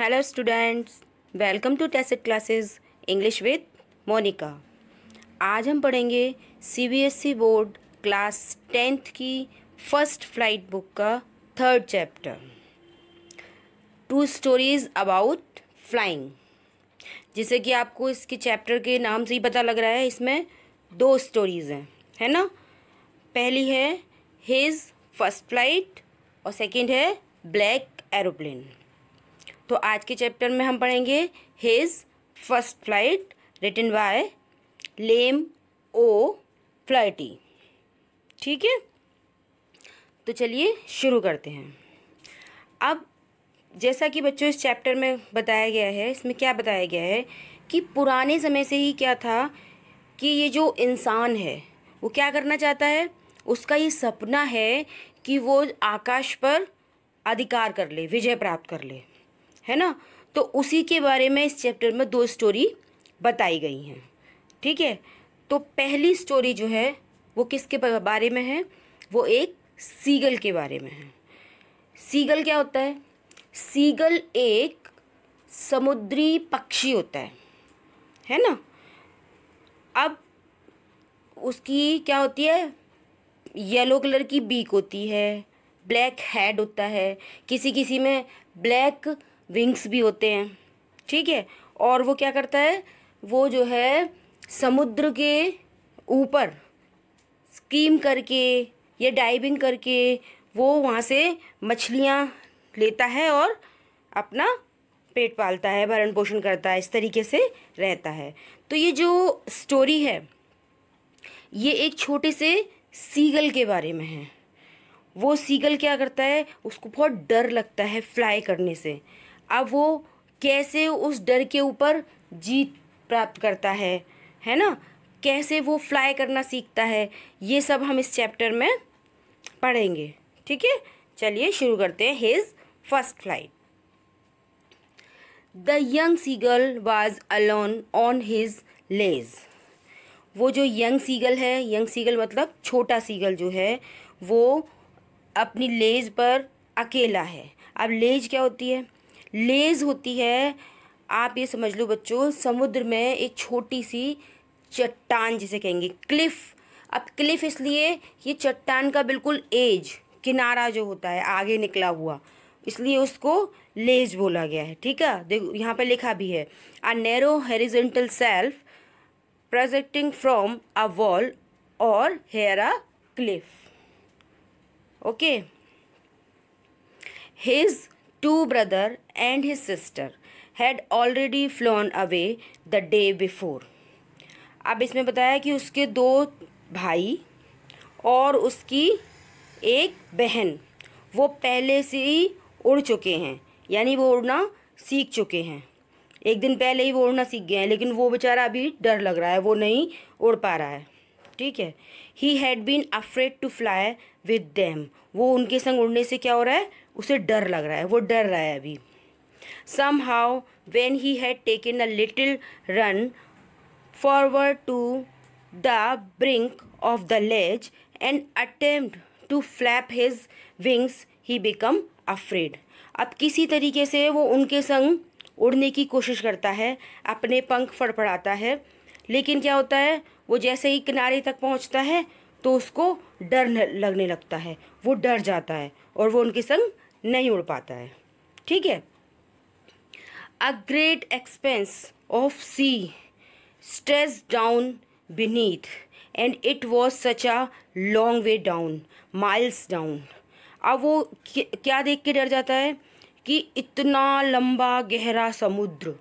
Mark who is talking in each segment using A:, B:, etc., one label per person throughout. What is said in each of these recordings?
A: Hello students welcome to test classes English with Monika आज हम पढ़ेंगे सीबीएसई बोर्ड क्लास टेंथ की फर्स्ट फ्लाइट बुक का third chapter two stories about flying जैसे कि आपको इसके चैप्टर के नाम से ही पता लग रहा है इसमें दो स्टोरीज़ हैं है ना पहली है हिज फर्स्ट फ्लाइट और सेकेंड है ब्लैक एरोप्लेन तो आज के चैप्टर में हम पढ़ेंगे his first flight written by Liam O'Flaherty ठीक है तो चलिए शुरू करते हैं अब जैसा कि बच्चों इस चैप्टर में बताया गया है इसमें क्या बताया गया है कि पुराने समय से ही क्या था कि ये जो इंसान है वो क्या करना चाहता है उसका ये सपना है कि वो आकाश पर अधिकार कर ले विजय प्राप्त कर ले है ना तो उसी के बारे में इस चैप्टर में दो स्टोरी बताई गई हैं ठीक है तो पहली स्टोरी जो है वो किसके बारे में है वो एक सीगल के बारे में है सीगल क्या होता है सीगल एक समुद्री पक्षी होता है है ना अब उसकी क्या होती है येलो कलर की बीक होती है ब्लैक हेड होता है किसी किसी में ब्लैक विंग्स भी होते हैं ठीक है और वो क्या करता है वो जो है समुद्र के ऊपर स्कीम करके या डाइविंग करके वो वहाँ से मछलियाँ लेता है और अपना पेट पालता है भरण पोषण करता है इस तरीके से रहता है तो ये जो स्टोरी है ये एक छोटे से सीगल के बारे में है वो सीगल क्या करता है उसको बहुत डर लगता है फ्लाई करने से अब वो कैसे उस डर के ऊपर जीत प्राप्त करता है है ना कैसे वो फ्लाई करना सीखता है ये सब हम इस चैप्टर में पढ़ेंगे ठीक है चलिए शुरू करते हैं his first flight the young seagull was alone on his ledge वो जो यंग सीगल है यंग सीगल मतलब छोटा सीगल जो है वो अपनी लेज पर अकेला है अब लेज क्या होती है लेज होती है आप ये समझ लो बच्चों समुद्र में एक छोटी सी चट्टान जिसे कहेंगे क्लिफ़ अब क्लिफ इसलिए ये चट्टान का बिल्कुल एज किनारा जो होता है आगे निकला हुआ इसलिए उसको लेज बोला गया है ठीक है देखो यहाँ पे लिखा भी है a narrow horizontal shelf projecting from a wall और here a cliff okay his two brother and his sister had already flown away the day before. अब इसमें बताया कि उसके दो भाई और उसकी एक बहन वो पहले से ही उड़ चुके हैं यानी वो उड़ना सीख चुके हैं एक दिन पहले ही वो उड़ना सीख गए हैं लेकिन वो बेचारा अभी डर लग रहा है वो नहीं उड़ पा रहा है ठीक है he had been afraid to fly with them वो उनके संग उड़ने से क्या हो रहा है उसे डर लग रहा है वो डर रहा है अभी Somehow, when he had taken a little run forward to the brink of the ledge and attempt to flap his wings, he become afraid. ab kisi tarike se wo unke sang उड़ने की कोशिश करता है अपने पंख फड़फड़ाता है लेकिन क्या होता है वो जैसे ही किनारे तक पहुंचता है तो उसको डर लगने लगता है वो डर जाता है और वो उनके संग नहीं उड़ पाता है ठीक है a great expanse of sea stretched down beneath, and it was such a long way down, miles down. अब वो क्या देख के डर जाता है कि इतना लंबा गहरा समुद्र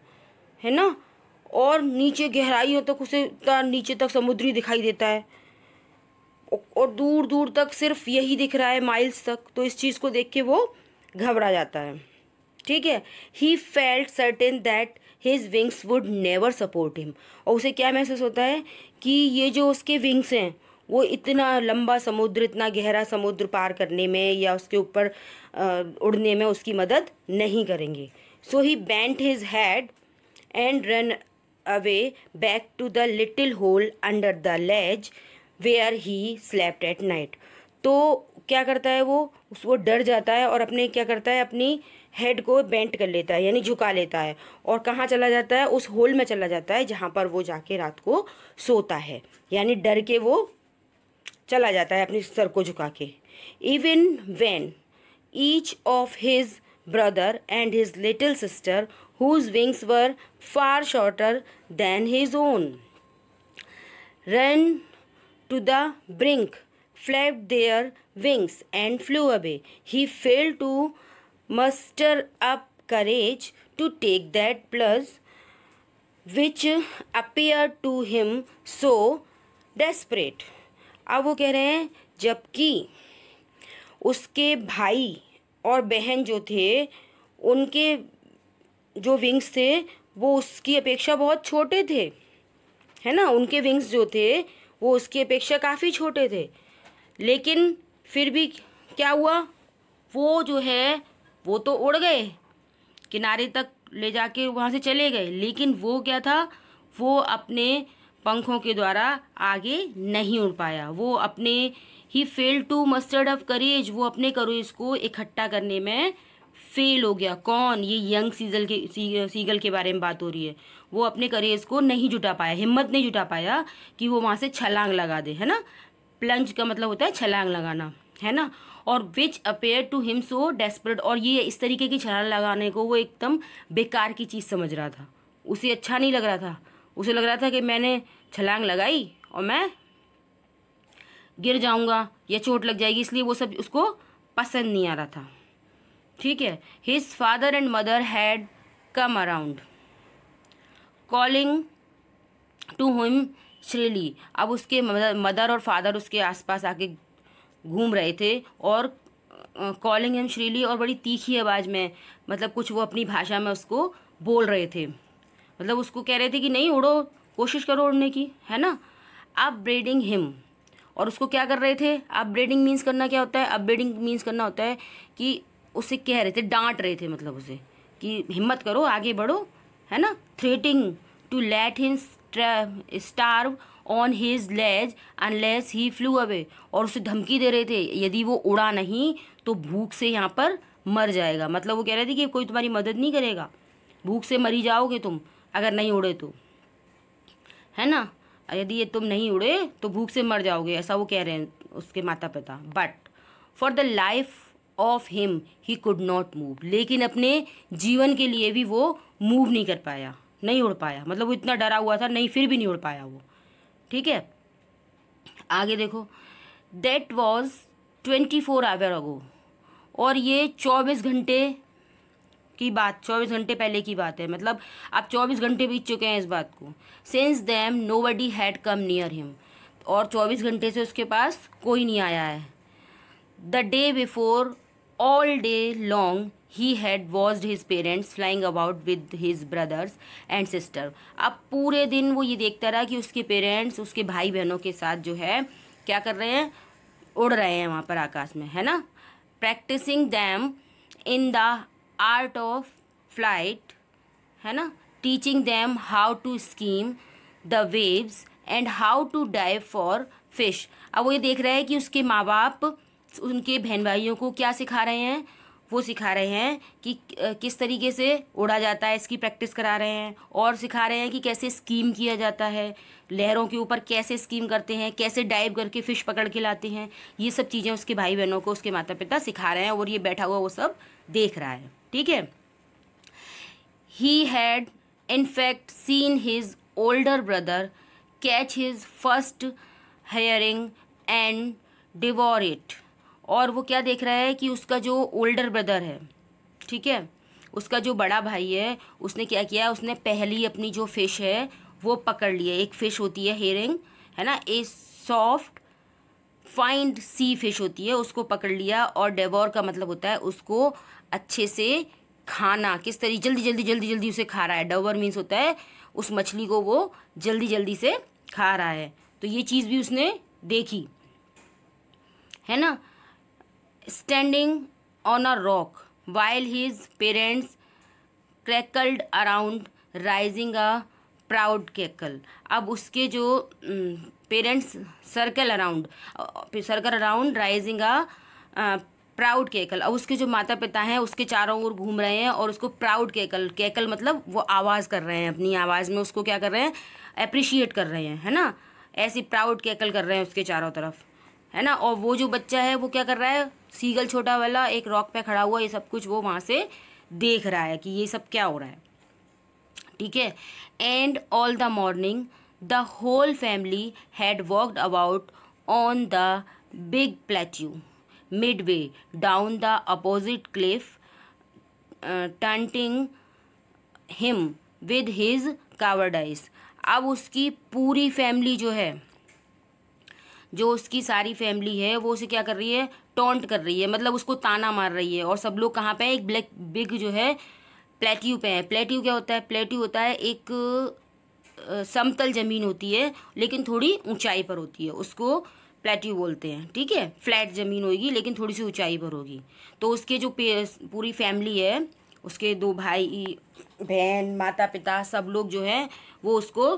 A: है ना और नीचे गहराई हो तक तो उसे नीचे तक समुद्र ही दिखाई देता है और दूर दूर तक सिर्फ यही दिख रहा है माइल्स तक तो इस चीज़ को देख के वो घबरा जाता है ठीक है he felt certain that his wings would never support him और उसे क्या महसूस होता है कि ये जो उसके विंग्स हैं वो इतना लंबा समुद्र इतना गहरा समुद्र पार करने में या उसके ऊपर उड़ने में उसकी मदद नहीं करेंगे so he bent his head and ran away back to the little hole under the ledge where he slept at night तो क्या करता है वो उस वो डर जाता है और अपने क्या करता है अपनी हेड को बेंट कर लेता है यानी झुका लेता है और कहाँ चला जाता है उस होल में चला जाता है जहाँ पर वो जाके रात को सोता है यानी डर के वो चला जाता है अपने सर को झुका के even when each of his brother and his little sister whose wings were far shorter than his own ran to the brink flapped their wings and flew away he failed to muster up courage to take that plus which appeared to him so desperate अब वो कह रहे हैं जबकि उसके भाई और बहन जो थे उनके जो विंग्स थे वो उसकी अपेक्षा बहुत छोटे थे है ना उनके विंग्स जो थे वो उसकी अपेक्षा काफ़ी छोटे थे लेकिन फिर भी क्या हुआ वो जो है वो तो उड़ गए किनारे तक ले जाके वहाँ से चले गए लेकिन वो क्या था वो अपने पंखों के द्वारा आगे नहीं उड़ पाया वो अपने ही failed to muster up courage वो अपने करेज को इकट्ठा करने में फेल हो गया कौन ये यंग सीजल के सी, सीगल के बारे में बात हो रही है वो अपने करेज को नहीं जुटा पाया हिम्मत नहीं जुटा पाया कि वो वहाँ से छलांग लगा दे है ना प्लंज का मतलब होता है छलांग लगाना है ना और which appeared to him so desperate और ये इस तरीके की छलांग लगाने को वो एकदम बेकार की चीज़ समझ रहा था उसे अच्छा नहीं लग रहा था उसे लग रहा था कि मैंने छलांग लगाई और मैं गिर जाऊंगा या चोट लग जाएगी इसलिए वो सब उसको पसंद नहीं आ रहा था ठीक है his father and mother had come around calling to him shrilly अब उसके मदर और फादर उसके आसपास आके घूम रहे थे और कॉलिंग हम श्रीली और बड़ी तीखी आवाज़ में मतलब कुछ वो अपनी भाषा में उसको बोल रहे थे मतलब उसको कह रहे थे कि नहीं उड़ो कोशिश करो उड़ने की है ना अप ब्रेडिंग हिम और उसको क्या कर रहे थे अप ब्रेडिंग मीन्स करना क्या होता है अप ब्रेडिंग मीन्स करना होता है कि उसे कह रहे थे डांट रहे थे मतलब उसे कि हिम्मत करो आगे बढ़ो है ना threatening to let him starve on his ledge unless he flew away और उसे धमकी दे रहे थे यदि वो उड़ा नहीं तो भूख से यहाँ पर मर जाएगा मतलब वो कह रहे थे कि कोई तुम्हारी मदद नहीं करेगा भूख से मरी जाओगे तुम अगर नहीं उड़े तो है ना यदि ये तुम नहीं उड़े तो भूख से मर जाओगे ऐसा वो कह रहे हैं उसके माता पिता but for the life of him he could not move लेकिन अपने जीवन के लिए भी वो मूव नहीं कर पाया नहीं उड़ पाया मतलब वो इतना डरा हुआ था नहीं फिर भी नहीं उड़ पाया वो ठीक है आगे देखो that was twenty four hour ago और ये चौबीस घंटे की बात चौबीस घंटे पहले की बात है मतलब आप चौबीस घंटे बीत चुके हैं इस बात को since then nobody had come near him और चौबीस घंटे से उसके पास कोई नहीं आया है the day before All day long he had watched his parents flying about with his brothers and sister अब पूरे दिन वो ये देखता रहा कि उसके पेरेंट्स उसके भाई बहनों के साथ जो है क्या कर रहे हैं उड़ रहे हैं वहाँ पर आकाश में है ना practising them in the art of flight है ना teaching them how to skim the waves and how to dive for fish अब वो ये देख रहा है कि उसके माँ बाप उनके बहन भाइयों को क्या सिखा रहे हैं वो सिखा रहे हैं कि किस तरीके से उड़ा जाता है इसकी प्रैक्टिस करा रहे हैं और सिखा रहे हैं कि कैसे स्कीम किया जाता है लहरों के ऊपर कैसे स्कीम करते हैं कैसे डाइव करके फ़िश पकड़ के लाते हैं ये सब चीज़ें उसके भाई बहनों को उसके माता पिता सिखा रहे हैं और ये बैठा हुआ वो सब देख रहा है ठीक है he had in fact seen his older brother catch his first herring and devour it और वो क्या देख रहा है कि उसका जो ओल्डर ब्रदर है ठीक है उसका जो बड़ा भाई है उसने क्या किया उसने पहली अपनी जो फ़िश है वो पकड़ लिया एक फ़िश होती है हेरिंग है ना a soft finned sea fish होती है उसको पकड़ लिया और डेवोर का मतलब होता है उसको अच्छे से खाना किस तरीके जल्दी जल्दी जल्दी जल्दी उसे खा रहा है डवर मीन्स होता है उस मछली को वो जल्दी जल्दी से खा रहा है तो ये चीज़ भी उसने देखी है ना standing on a rock while his parents circled around raising a proud cackle अब उसके जो parents circled around circled around raising a proud cackle अब उसके जो माता पिता हैं उसके चारों ओर घूम रहे हैं और उसको प्राउड केकल केकल मतलब वो आवाज़ कर रहे हैं अपनी आवाज़ में उसको क्या कर रहे हैं अप्रिशिएट कर रहे हैं है ना ऐसी प्राउड केकल कर रहे हैं उसके चारों तरफ है ना और वो जो बच्चा है वो क्या कर रहा है सीगल छोटा वाला एक रॉक पे खड़ा हुआ ये सब कुछ वो वहाँ से देख रहा है कि ये सब क्या हो रहा है ठीक है and all the morning the whole family had walked about on the big plateau midway down the opposite cliff taunting him with his cowardice अब उसकी पूरी फैमिली जो है जो उसकी सारी फैमिली है वो उसे क्या कर रही है टोंट कर रही है मतलब उसको ताना मार रही है और सब लोग कहाँ पे है एक ब्लैक बिग जो है प्लेट्यू पे है प्लेट्यू क्या होता है प्लेट्यू होता है एक समतल ज़मीन होती है लेकिन थोड़ी ऊंचाई पर होती है उसको प्लेट्यू बोलते हैं ठीक है फ्लैट ज़मीन होगी लेकिन थोड़ी सी ऊंचाई पर होगी तो उसके जो पूरी फैमिली है उसके दो भाई बहन माता पिता सब लोग जो है वो उसको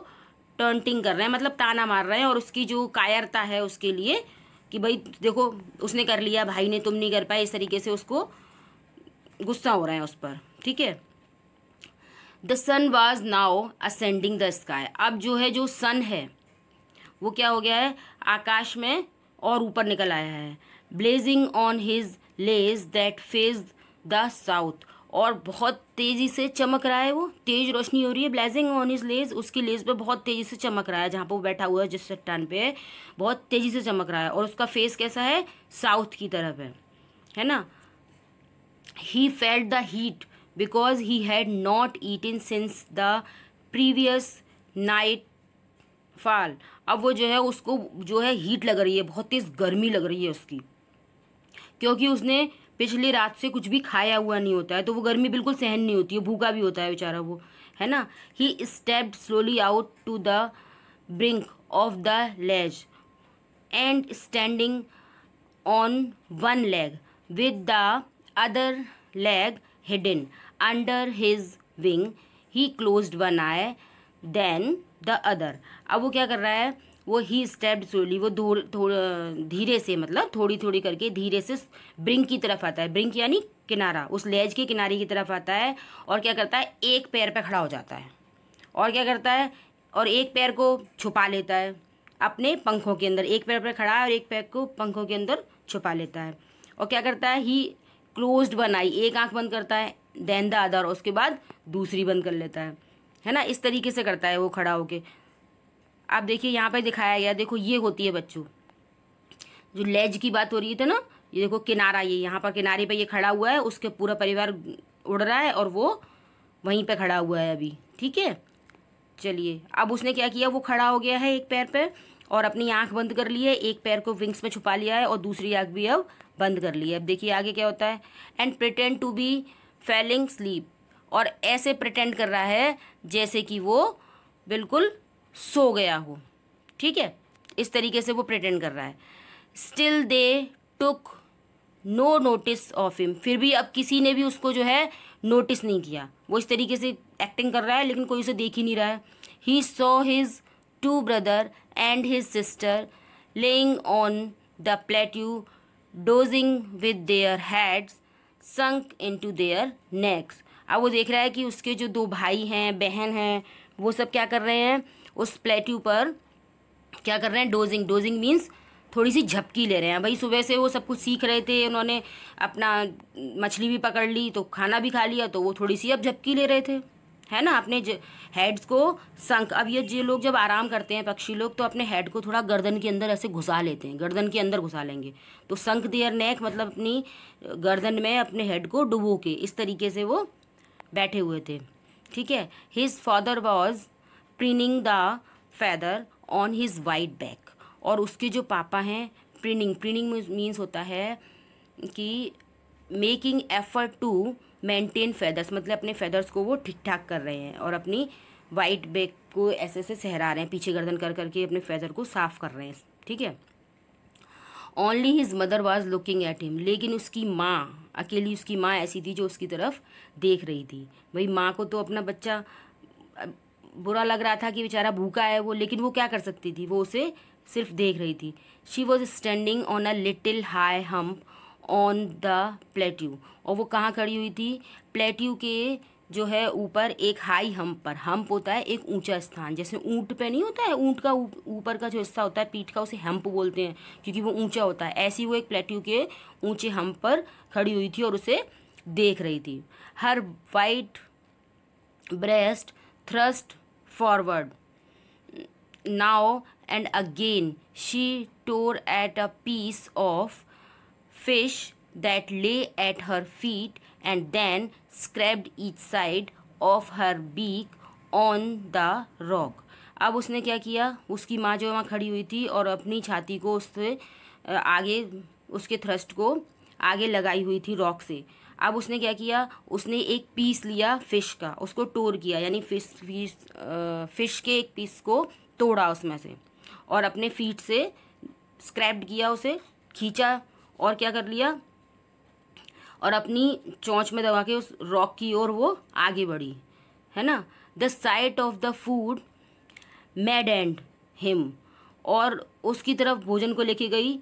A: टर्नटिंग कर रहे हैं मतलब ताना मार रहे हैं और उसकी जो कायरता है उसके लिए कि भाई देखो उसने कर लिया भाई ने तुम नहीं कर पाए इस तरीके से उसको गुस्सा हो रहा है उस पर ठीक है the sun was now ascending the sky अब जो है जो सन है वो क्या हो गया है आकाश में और ऊपर निकल आया है blazing on his ledge that faced the south और बहुत तेज़ी से चमक रहा है वो तेज़ रोशनी हो रही है ब्लेजिंग ऑन इज लेज उसकी लेज पे बहुत तेज़ी से चमक रहा है जहाँ पर वो बैठा हुआ है जिस चट्टान पे बहुत तेज़ी से चमक रहा है और उसका फेस कैसा है साउथ की तरफ है है ना he felt the heat because he had not eaten since the previous nightfall अब वो जो है उसको जो है हीट लग रही है बहुत तेज़ गर्मी लग रही है उसकी क्योंकि उसने पिछली रात से कुछ भी खाया हुआ नहीं होता है तो वो गर्मी बिल्कुल सहन नहीं होती है भूखा भी होता है बेचारा वो है ना he stepped slowly out to the brink of the ledge and standing on one leg with the other leg hidden under his wing he closed one eye then the other अब वो क्या कर रहा है वो ही स्टेप्ड स्लोली वो धीरे से मतलब थोड़ी थोड़ी करके धीरे से ब्रिंक की तरफ आता है ब्रिंक यानी किनारा उस लेज के किनारे की तरफ आता है और क्या करता है एक पैर पर खड़ा हो जाता है और क्या करता है और एक पैर को छुपा लेता है अपने पंखों के अंदर एक पैर पर खड़ा है और एक पैर को पंखों के अंदर छुपा लेता है और क्या करता है ही क्लोज्ड वन आई एक आंख बंद करता है देन द अदर उसके बाद दूसरी बंद कर लेता है है ना इस तरीके से करता है वो खड़ा होके आप देखिए यहाँ पर दिखाया गया देखो ये होती है बच्चों जो लेज की बात हो रही थी ना ये देखो किनारा ये यहाँ पर किनारे पर ये खड़ा हुआ है उसके पूरा परिवार उड़ रहा है और वो वहीं पे खड़ा हुआ है अभी ठीक है चलिए अब उसने क्या किया वो खड़ा हो गया है एक पैर पे और अपनी आंख बंद कर ली है एक पैर को विंग्स में छुपा लिया है और दूसरी आंख भी अब बंद कर ली है अब देखिए आगे क्या होता है and pretended to be falling asleep और ऐसे प्रिटेंड कर रहा है जैसे कि वो बिल्कुल सो गया हो ठीक है इस तरीके से वो प्रटेंड कर रहा है still they took no notice of him फिर भी अब किसी ने भी उसको जो है नोटिस नहीं किया वो इस तरीके से एक्टिंग कर रहा है लेकिन कोई उसे देख ही नहीं रहा है he saw his two brother and his sister lying on the plateau dozing with their heads sunk into their necks अब वो देख रहा है कि उसके जो दो भाई हैं बहन हैं वो सब क्या कर रहे हैं उस प्लेट्यू पर क्या कर रहे हैं डोजिंग डोजिंग मीन्स थोड़ी सी झपकी ले रहे हैं भाई सुबह से वो सब कुछ सीख रहे थे उन्होंने अपना मछली भी पकड़ ली तो खाना भी खा लिया तो वो थोड़ी सी अब झपकी ले रहे थे है ना अपने हेड्स को संक अब ये जो लोग जब आराम करते हैं पक्षी लोग तो अपने हेड को थोड़ा गर्दन के अंदर ऐसे घुसा लेते हैं गर्दन के अंदर घुसा लेंगे तो संक देयर नेक मतलब अपनी गर्दन में अपने हेड को डुबो के इस तरीके से वो बैठे हुए थे ठीक है his father was preening the feather on his white back और उसके जो पापा हैं प्रिनिंग प्रिनिंग मीन्स होता है कि making effort to maintain feathers मतलब अपने फैदर्स को वो ठीक ठाक कर रहे हैं और अपनी वाइट बैक को ऐसे ऐसे सहरा रहे हैं पीछे गर्दन कर करके अपने फैदर को साफ कर रहे हैं ठीक है only his mother was looking at him लेकिन उसकी माँ अकेली उसकी माँ ऐसी थी जो उसकी तरफ देख रही थी भाई माँ को तो अपना बच्चा बुरा लग रहा था कि बेचारा भूखा है वो लेकिन वो क्या कर सकती थी वो उसे सिर्फ देख रही थी she was standing on a little high hump on the plateau और वो कहाँ खड़ी हुई थी प्लेट्यू के जो है ऊपर एक हाई हम्प पर हम्प होता है एक ऊंचा स्थान जैसे ऊंट पे नहीं होता है ऊंट का ऊपर का जो हिस्सा होता है पीठ का उसे हम्प बोलते हैं क्योंकि वो ऊंचा होता है ऐसी वो एक प्लेट्यू के ऊंचे हम्प पर खड़ी हुई थी और उसे देख रही थी her white breast thrust forward. Now and again she tore at a piece of fish that lay at her feet and then scraped each side of her beak on the rock. अब उसने क्या किया उसकी माँ जो वहाँ खड़ी हुई थी और अपनी छाती को उससे आगे उसके थ्रस्ट को आगे लगाई हुई थी रॉक से अब उसने क्या किया उसने एक पीस लिया फ़िश का उसको टोर किया यानी फिश फिश फ़िश के एक पीस को तोड़ा उसमें से और अपने फीट से स्क्रैप्ड किया उसे खींचा और क्या कर लिया और अपनी चोंच में दबा के उस रॉक की ओर वो आगे बढ़ी है ना the sight of the food maddened him और उसकी तरफ भोजन को लेके गई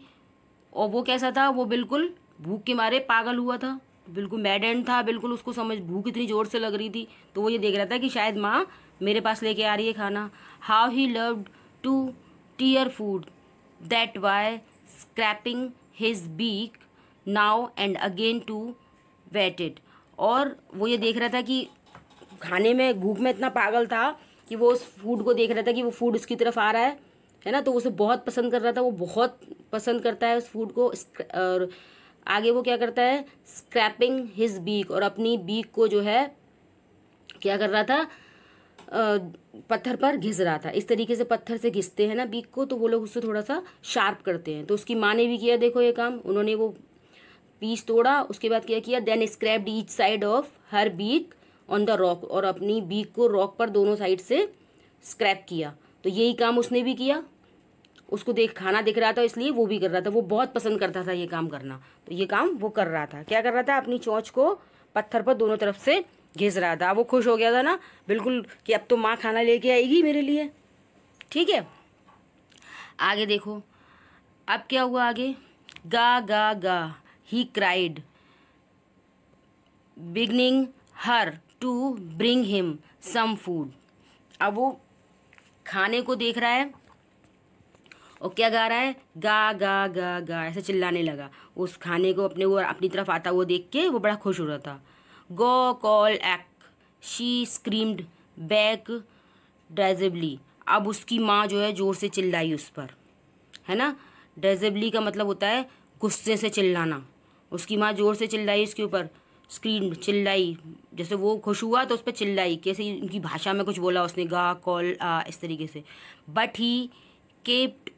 A: और वो कैसा था वो बिल्कुल भूख के मारे पागल हुआ था बिल्कुल मैड एंड था बिल्कुल उसको समझ भूख इतनी ज़ोर से लग रही थी तो वो ये देख रहा था कि शायद माँ मेरे पास लेके आ रही है खाना how he loved to tear food that way scraping his beak now and again to whet it और वो ये देख रहा था कि खाने में भूख में इतना पागल था कि वो उस फूड को देख रहा था कि वो फूड उसकी तरफ आ रहा है है ना तो उसे बहुत पसंद कर रहा था वो बहुत पसंद करता है उस फूड को और आगे वो क्या करता है स्क्रैपिंग हिज बीक और अपनी बीक को जो है क्या कर रहा था पत्थर पर घिस रहा था इस तरीके से पत्थर से घिसते हैं ना बीक को तो वो लोग उससे थोड़ा सा शार्प करते हैं तो उसकी माँ ने भी किया देखो ये काम उन्होंने वो पीस तोड़ा उसके बाद क्या किया then scraped each side of her beak on the rock और अपनी बीक को रॉक पर दोनों साइड से स्क्रैप किया तो यही काम उसने भी किया उसको देख खाना देख रहा था इसलिए वो भी कर रहा था वो बहुत पसंद करता था ये काम करना तो ये काम वो कर रहा था क्या कर रहा था अपनी चोंच को पत्थर पर दोनों तरफ से घिस रहा था वो खुश हो गया था ना बिल्कुल कि अब तो माँ खाना लेके आएगी मेरे लिए ठीक है आगे देखो अब क्या हुआ आगे गा गा गा he cried begging her to bring him some food अब वो खाने को देख रहा है और क्या गा रहा है गा गा गा गा ऐसे चिल्लाने लगा उस खाने को अपने वो अपनी तरफ आता हुआ देख के वो बड़ा खुश हो रहा था गो कॉल एक् शी स्क्रीम्ड बैक डेजिबली अब उसकी माँ जो है ज़ोर से चिल्लाई उस पर है ना डेजिबली का मतलब होता है गुस्से से चिल्लाना उसकी माँ ज़ोर से चिल्लाई उसके ऊपर स्क्रीन चिल्लाई जैसे वो खुश हुआ तो उस पर चिल्लाई कैसे उनकी भाषा में कुछ बोला उसने गा कॉल आ इस तरीके से but he kept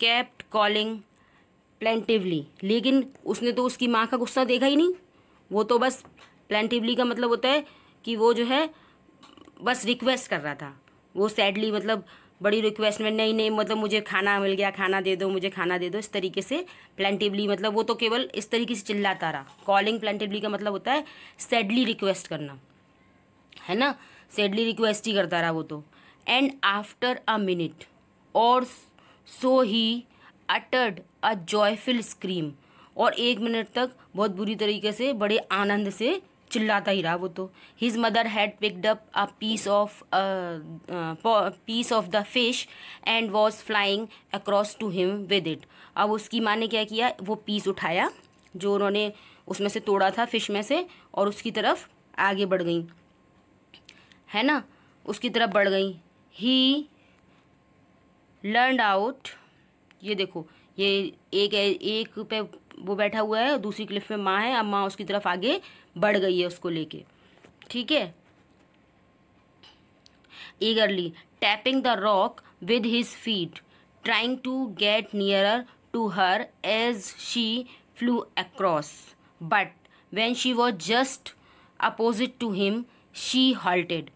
A: kept calling plaintively लेकिन उसने तो उसकी माँ का गुस्सा देखा ही नहीं वो तो बस प्लेंटिवली का मतलब होता है कि वो जो है बस रिक्वेस्ट कर रहा था वो सैडली मतलब बड़ी रिक्वेस्ट में नहीं नहीं मतलब मुझे खाना मिल गया खाना दे दो मुझे खाना दे दो इस तरीके से प्लेंटिवली मतलब वो तो केवल इस तरीके से चिल्लाता रहा कॉलिंग प्लेंटिवली का मतलब होता है सैडली रिक्वेस्ट करना है ना सैडली रिक्वेस्ट ही करता रहा वो तो एंड आफ्टर अ मिनट और so he uttered a joyful scream और एक मिनट तक बहुत बुरी तरीके से बड़े आनंद से चिल्लाता ही रहा वो तो his mother had picked up a piece of piece of the fish and was flying across to him with it अब उसकी माँ ने क्या किया वो पीस उठाया जो उन्होंने उसमें से तोड़ा था फिश में से और उसकी तरफ आगे बढ़ गई है ना उसकी तरफ बढ़ गई ही लर्न आउट ये देखो ये एक एक पे वो बैठा हुआ है और दूसरी क्लिफ में माँ है अब माँ उसकी तरफ आगे बढ़ गई है उसको लेके ठीक है eagerly tapping the rock with his feet trying to get nearer to her as she flew across but when she was just opposite to him she halted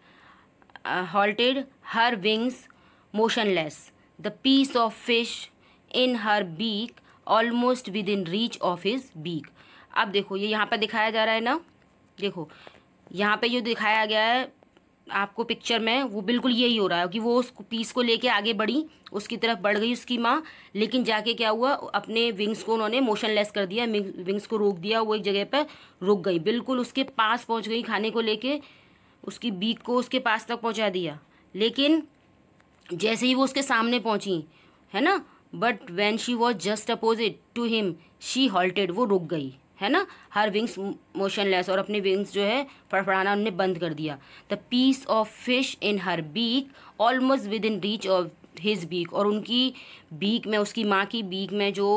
A: halted her wings motionless the piece of fish in her beak almost within reach of his beak अब देखो ये यहाँ पर दिखाया जा रहा है ना देखो यहाँ पे जो दिखाया गया है आपको पिक्चर में वो बिल्कुल यही हो रहा है कि वो उस पीस को लेके आगे बढ़ी उसकी तरफ बढ़ गई उसकी माँ लेकिन जाके क्या हुआ अपने विंग्स को उन्होंने मोशनलेस कर दिया विंग्स को रोक दिया वो एक जगह पर रुक गई बिल्कुल उसके पास पहुँच गई खाने को लेके उसकी बीक को उसके पास तक पहुँचा दिया लेकिन जैसे ही वो उसके सामने पहुंची है ना but when she was just opposite to him she halted वो रुक गई है ना हर विंग्स मोशनलेस और अपने विंग्स जो है फड़फड़ाना उन्होंने बंद कर दिया the piece of fish in her beak almost within reach of his beak और उनकी बीक में उसकी माँ की बीक में जो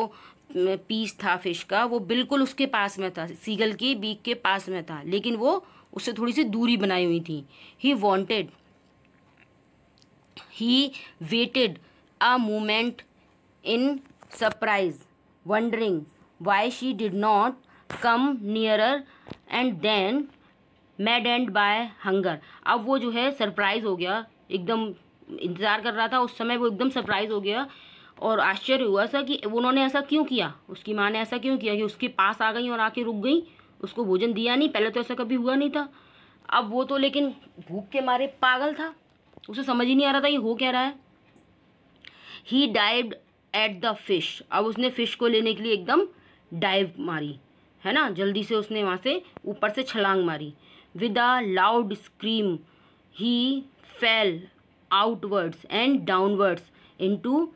A: पीस था फिश का वो बिल्कुल उसके पास में था सीगल की बीक के पास में था लेकिन वो उससे थोड़ी सी दूरी बनाई हुई थी he wanted he waited a moment in surprise wondering why she did not come nearer and then maddened by hunger अब वो जो है सरप्राइज हो गया एकदम इंतज़ार कर रहा था उस समय वो एकदम सरप्राइज हो गया और आश्चर्य हुआ सा कि उन्होंने ऐसा क्यों किया उसकी माँ ने ऐसा क्यों किया कि उसके पास आ गई और आके रुक गई उसको भोजन दिया नहीं पहले तो ऐसा कभी हुआ नहीं था अब वो तो लेकिन भूख के मारे पागल था उसे समझ ही नहीं आ रहा था ये हो क्या रहा है he dived at the fish अब उसने फिश को लेने के लिए एकदम डाइव मारी है ना जल्दी से उसने वहाँ से ऊपर से छलांग मारी with a loud scream he fell outwards and downwards into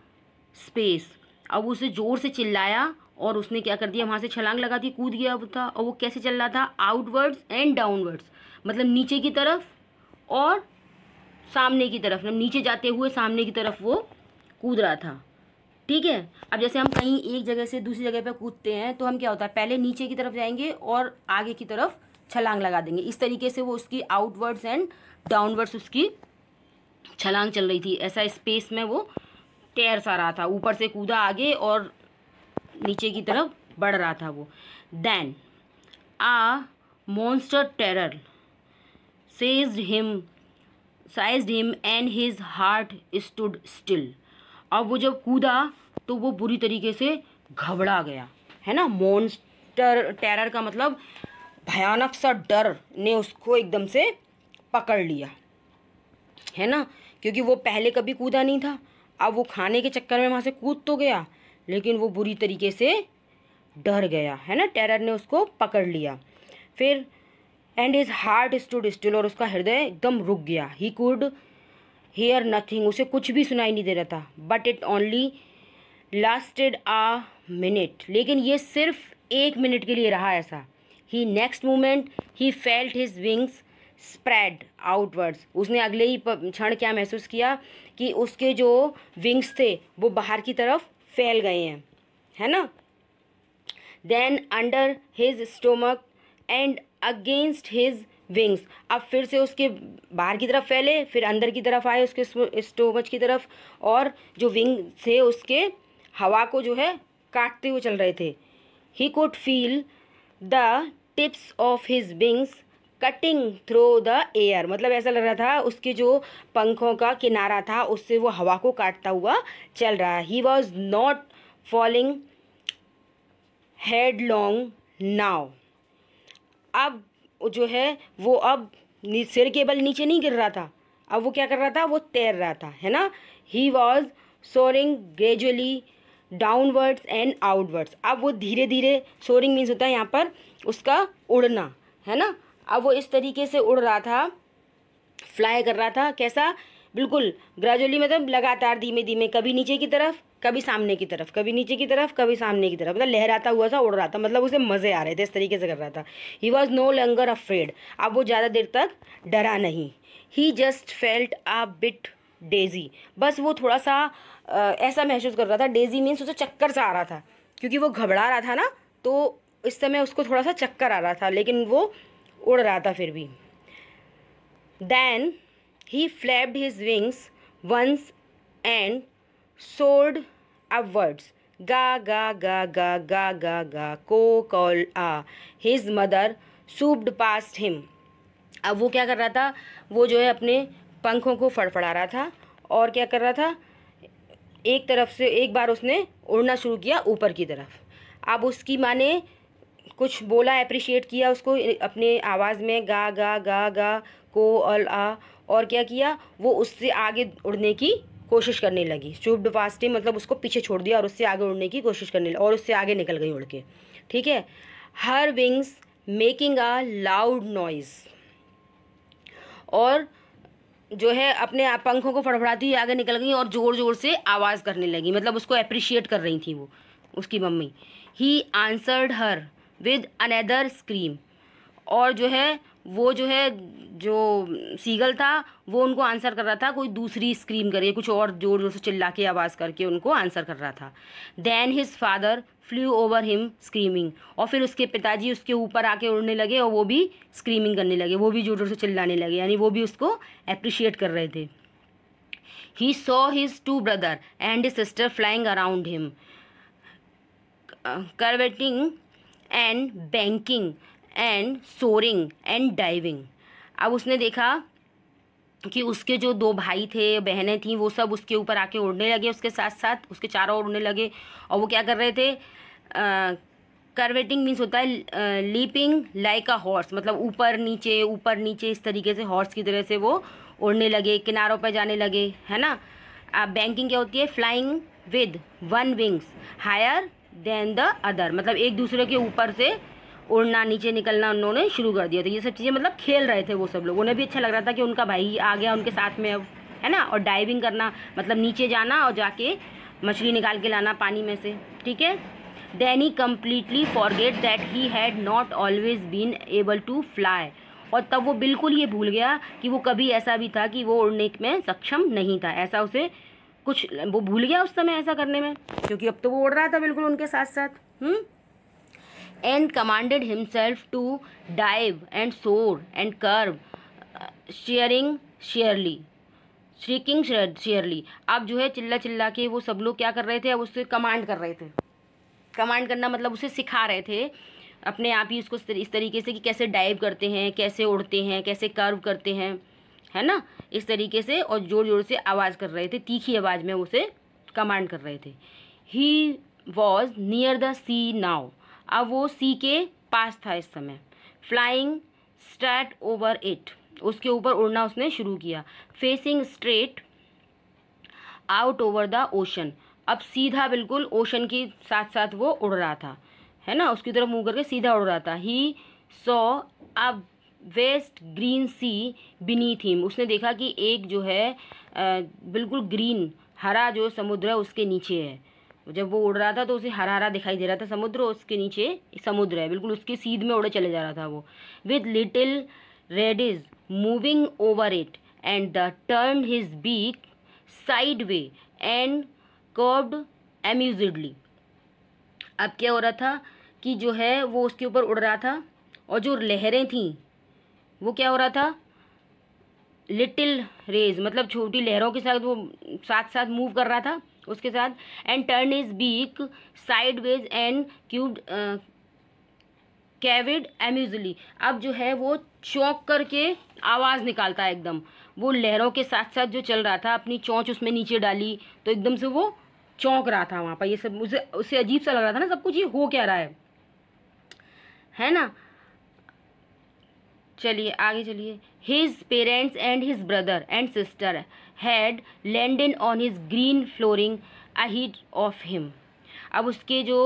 A: space अब उसे ज़ोर से चिल्लाया और उसने क्या कर दिया वहाँ से छलांग लगा दी कूद गया था और वो कैसे चल रहा था आउटवर्ड्स एंड डाउनवर्ड्स मतलब नीचे की तरफ और सामने की तरफ मतलब नीचे जाते हुए सामने की तरफ वो कूद रहा था ठीक है अब जैसे हम कहीं एक जगह से दूसरी जगह पर कूदते हैं तो हम क्या होता है पहले नीचे की तरफ जाएंगे और आगे की तरफ छलांग लगा देंगे इस तरीके से वो उसकी आउटवर्ड्स एंड डाउनवर्ड्स उसकी छलांग चल रही थी ऐसा स्पेस में वो तैर सा रहा था ऊपर से कूदा आगे और नीचे की तरफ बढ़ रहा था वो then a monster terror seized him seized him and his heart stood still अब वो जब कूदा तो वो बुरी तरीके से घबरा गया है ना मोन्स्टर टेरर का मतलब भयानक सा डर ने उसको एकदम से पकड़ लिया है ना क्योंकि वो पहले कभी कूदा नहीं था अब वो खाने के चक्कर में वहाँ से कूद तो गया लेकिन वो बुरी तरीके से डर गया है ना टेरर ने उसको पकड़ लिया फिर and his heart stood still और उसका हृदय एकदम रुक गया ही कुड हेयर नथिंग उसे कुछ भी सुनाई नहीं दे रहा था but it only lasted a minute लेकिन ये सिर्फ एक मिनट के लिए रहा ऐसा ही next moment he felt his wings spread outwards उसने अगले ही क्षण क्या महसूस किया कि उसके जो विंग्स थे वो बाहर की तरफ फैल गए हैं है ना then under his stomach and against his wings अब फिर से उसके बाहर की तरफ फैले फिर अंदर की तरफ आए उसके स्टोमच की तरफ और जो विंग थे उसके हवा को जो है काटते हुए चल रहे थे he could feel the tips of his wings cutting through the air मतलब ऐसा लग रहा था उसके जो पंखों का किनारा था उससे वो हवा को काटता हुआ चल रहा he was not falling headlong now अब जो है वो अब सिर के बल नीचे नहीं गिर रहा था अब वो क्या कर रहा था वो तैर रहा था है ना he was soaring gradually downwards and outwards अब वो धीरे धीरे सोरिंग मीन्स होता है यहाँ पर उसका उड़ना है ना अब वो इस तरीके से उड़ रहा था फ्लाई कर रहा था कैसा बिल्कुल ग्रेजुअली मतलब लगातार धीमे धीमे कभी नीचे की तरफ कभी सामने की तरफ कभी नीचे की तरफ कभी सामने की तरफ मतलब लहराता हुआ सा उड़ रहा था मतलब उसे मज़े आ रहे थे इस तरीके से कर रहा था he was no longer afraid अब वो ज़्यादा देर तक डरा नहीं he just felt a bit dizzy बस वो थोड़ा सा ऐसा महसूस कर रहा था डेजी मीन्स उसे चक्कर सा आ रहा था क्योंकि वो घबरा रहा था ना तो इस समय उसको थोड़ा सा चक्कर आ रहा था लेकिन वो उड़ रहा था फिर भी then he flapped his wings once and soared upwards ga ga ga ga ga ga ga ko call a his mother swooped past him अब वो क्या कर रहा था वो जो है अपने पंखों को फड़फड़ा रहा था और क्या कर रहा था एक तरफ से एक बार उसने उड़ना शुरू किया ऊपर की तरफ अब उसकी माँ ने कुछ बोला अप्रिशिएट किया उसको अपने आवाज़ में गा गा गा गा को अल आ और क्या किया वो उससे आगे उड़ने की कोशिश करने लगी फास्ट फास्टिंग मतलब उसको पीछे छोड़ दिया और उससे आगे उड़ने की कोशिश करने लगी और उससे आगे निकल गई उड़ के ठीक है her wings making a loud noise और जो है अपने पंखों को फड़फड़ाती हुई आगे निकल गई और ज़ोर ज़ोर से आवाज़ करने लगी मतलब उसको अप्रिशिएट कर रही थी वो उसकी मम्मी ही answered her with another scream और जो है वो जो है जो सीगल था वो उनको आंसर कर रहा था कोई दूसरी स्क्रीम करके कुछ और जोर जोर से चिल्ला के आवाज़ करके उनको आंसर कर रहा था then his father flew over him screaming और फिर उसके पिताजी उसके ऊपर आके उड़ने लगे और वो भी स्क्रीमिंग करने लगे वो भी जोर जोर से चिल्लाने लगे यानी वो भी उसको अप्रिशिएट कर रहे थे he saw his two brother and his sister flying around him curvetting and banking and soaring and diving अब उसने देखा कि उसके जो दो भाई थे बहनें थीं वो सब उसके ऊपर आके उड़ने लगे उसके साथ साथ उसके चारों ओर उड़ने लगे और वो क्या कर रहे थे करवेटिंग मीन्स होता है लीपिंग लाइक अ हॉर्स मतलब ऊपर नीचे ऊपर नीचे इस तरीके से हॉर्स की तरह से वो उड़ने लगे किनारों पर जाने लगे है ना अब बैंकिंग क्या होती है flying with one wings higher than the other मतलब एक दूसरे के ऊपर से उड़ना नीचे निकलना उन्होंने शुरू कर दिया तो ये सब चीज़ें मतलब खेल रहे थे वो सब लोग उन्हें भी अच्छा लग रहा था कि उनका भाई आ गया उनके साथ में अब है ना और डाइविंग करना मतलब नीचे जाना और जाके मछली निकाल के लाना पानी में से ठीक है then he completely forget that he had not always been able to fly और तब वो बिल्कुल ये भूल गया कि वो कभी ऐसा भी था कि वो उड़ने में सक्षम नहीं था ऐसा उसे कुछ वो भूल गया उस समय ऐसा करने में क्योंकि अब तो वो उड़ रहा था बिल्कुल उनके साथ साथ हुँ? हम्म? And commanded himself to dive and soar and curve shearing sheerly shrieking sheerly अब जो है चिल्ला चिल्ला के वो सब लोग क्या कर रहे थे अब उससे कमांड कर रहे थे कमांड करना मतलब उसे सिखा रहे थे अपने आप ही उसको इस तरीके से कि कैसे डाइव करते हैं कैसे उड़ते हैं कैसे कर्व करते हैं है ना इस तरीके से और ज़ोर ज़ोर से आवाज़ कर रहे थे तीखी आवाज़ में उसे कमांड कर रहे थे he was near the sea now अब वो सी के पास था इस समय फ्लाइंग स्टार्ट ओवर इट उसके ऊपर उड़ना उसने शुरू किया facing straight out over the ocean अब सीधा बिल्कुल ओशन के साथ साथ वो उड़ रहा था है ना उसकी तरफ मुंह करके सीधा उड़ रहा था ही सो अब vast green sea beneath him उसने देखा कि एक जो है बिल्कुल ग्रीन हरा जो समुद्र है उसके नीचे है जब वो उड़ रहा था तो उसे हरा हरा दिखाई दे रहा था समुद्र और उसके नीचे समुद्र है बिल्कुल उसके सीध में उड़े चले जा रहा था वो with little red is moving over it and the turn his beak side way and curved एम्यूजली अब क्या हो रहा था कि जो है वो उसके ऊपर उड़ रहा था और जो लहरें थीं वो क्या हो रहा था लिटिल रेज मतलब छोटी लहरों के साथ वो साथ साथ मूव कर रहा था उसके साथ and turn is beak sideways and cube caved amusedly अब जो है वो चौंक करके आवाज़ निकालता है एकदम वो लहरों के साथ साथ जो चल रहा था अपनी चौंच उसमें नीचे डाली तो एकदम से वो चौंक रहा था वहाँ पर ये सब उसे उसे अजीब सा लग रहा था ना सब कुछ ये हो क्या रहा है है ना चलिए आगे चलिए his parents and his brother and sister had landed on his green flooring ahead of him अब उसके जो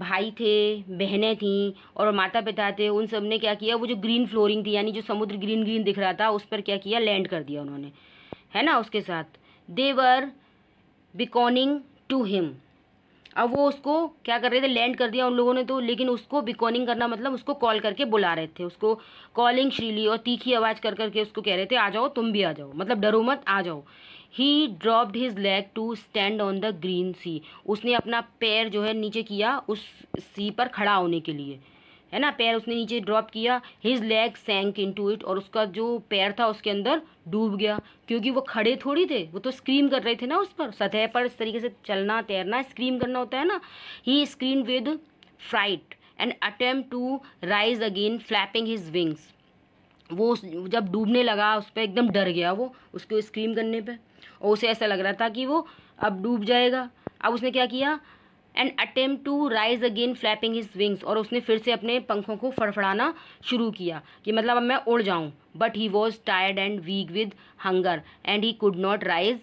A: भाई थे बहनें थीं और माता पिता थे उन सब ने क्या किया वो जो ग्रीन फ्लोरिंग थी यानी जो समुद्र ग्रीन ग्रीन दिख रहा था उस पर क्या किया लैंड कर दिया उन्होंने है ना उसके साथ देवर बिकॉनिंग टू हिम अब वो उसको क्या कर रहे थे लैंड कर दिया उन लोगों ने तो लेकिन उसको बिकॉनिंग करना मतलब उसको कॉल करके बुला रहे थे उसको कॉलिंग श्रीली और तीखी आवाज़ कर करके उसको कह रहे थे आ जाओ तुम भी आ जाओ मतलब डरो मत आ जाओ he dropped his leg to stand on the green sea उसने अपना पैर जो है नीचे किया उस सी पर खड़ा होने के लिए है ना पैर उसने नीचे ड्रॉप किया हिज लेग सेंक इन टू इट और उसका जो पैर था उसके अंदर डूब गया क्योंकि वो खड़े थोड़ी थे वो तो स्क्रीम कर रहे थे ना उस पर सतह पर इस तरीके से चलना तैरना स्क्रीम करना होता है ना he screamed with fright and attempt to rise again flapping his wings वो जब डूबने लगा उस पर एकदम डर गया वो उसको स्क्रीम करने पर और उसे ऐसा लग रहा था कि वो अब डूब जाएगा अब उसने क्या किया and attempt to rise again flapping his wings और उसने फिर से अपने पंखों को फड़फड़ाना शुरू किया कि मतलब अब मैं उड़ जाऊँ but he was tired and weak with hunger and he could not rise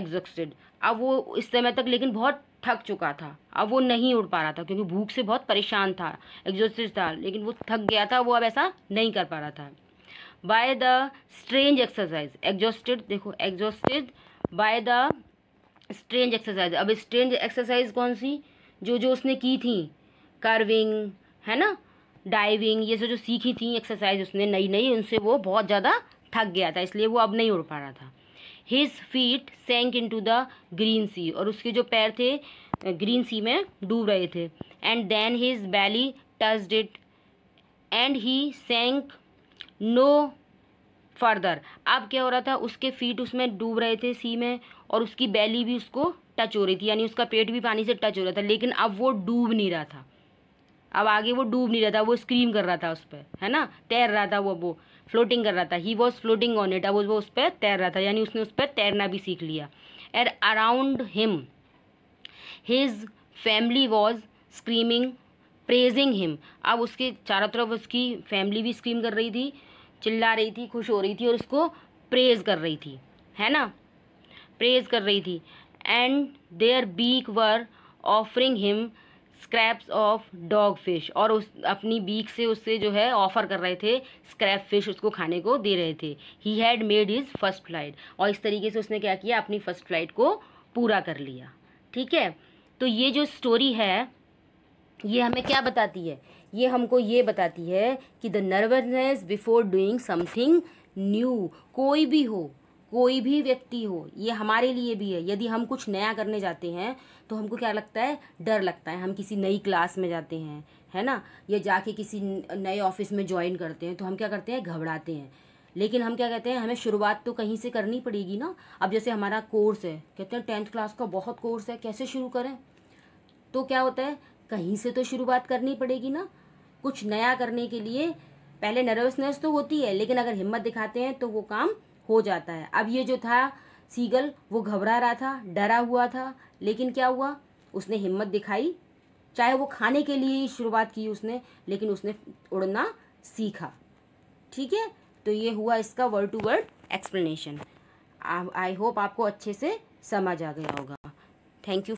A: exhausted अब वो इस समय तक लेकिन बहुत थक चुका था अब वो नहीं उड़ पा रहा था क्योंकि भूख से बहुत परेशान था एग्जॉस्टेड था लेकिन वो थक गया था वो अब ऐसा नहीं कर पा रहा था by the strange exercise exhausted देखो exhausted by the strange exercise अब स्ट्रेंज एक्सरसाइज कौन सी जो जो उसने की थी कर्विंग है ना डाइविंग ये सब जो सीखी थी एक्सरसाइज उसने नई नई उनसे वो बहुत ज़्यादा थक गया था इसलिए वो अब नहीं उड़ पा रहा था his feet sank into the green sea और उसके जो पैर थे ग्रीन सी में डूब रहे थे and then his belly touch it and he sank no further अब क्या हो रहा था उसके फीट उसमें डूब रहे थे सी में और उसकी बैली भी उसको टच हो रही थी यानी उसका पेट भी पानी से टच हो रहा था लेकिन अब वो डूब नहीं रहा था अब आगे वो डूब नहीं रहा था वो स्क्रीम कर रहा था उस पर है ना तैर रहा था वो वो फ्लोटिंग कर रहा था he was floating on it अब वो उस पर तैर रहा था यानी उसने उस पर तैरना भी सीख लिया and around him his family was screaming praising him अब उसके चारों तरफ उसकी फैमिली भी स्क्रीम कर रही थी चिल्ला रही थी खुश हो रही थी और उसको प्रेज कर रही थी है ना प्रेज कर रही थी and their beak were offering him scraps of dog fish और उस अपनी बीक से उससे जो है ऑफर कर रहे थे स्क्रैप फिश उसको खाने को दे रहे थे he had made his first flight और इस तरीके से उसने क्या किया अपनी फर्स्ट फ्लाइट को पूरा कर लिया ठीक है तो ये जो स्टोरी है ये हमें क्या बताती है ये हमको ये बताती है कि the nervousness before doing something new कोई भी हो कोई भी व्यक्ति हो ये हमारे लिए भी है यदि हम कुछ नया करने जाते हैं तो हमको क्या लगता है डर लगता है हम किसी नई क्लास में जाते हैं है ना या जाके किसी नए ऑफिस में ज्वाइन करते हैं तो हम क्या करते हैं घबराते हैं लेकिन हम क्या कहते हैं हमें शुरुआत तो कहीं से करनी पड़ेगी ना अब जैसे हमारा कोर्स है कहते हैं टेंथ क्लास का बहुत कोर्स है कैसे शुरू करें तो क्या होता है कहीं से तो शुरुआत करनी पड़ेगी ना कुछ नया करने के लिए पहले नर्वसनेस तो होती है लेकिन अगर हिम्मत दिखाते हैं तो वो काम हो जाता है अब ये जो था सीगल वो घबरा रहा था डरा हुआ था लेकिन क्या हुआ उसने हिम्मत दिखाई चाहे वो खाने के लिए ही शुरुआत की उसने लेकिन उसने उड़ना सीखा ठीक है तो ये हुआ इसका word to word explanation I hope आपको अच्छे से समझ आ गया होगा थैंक यू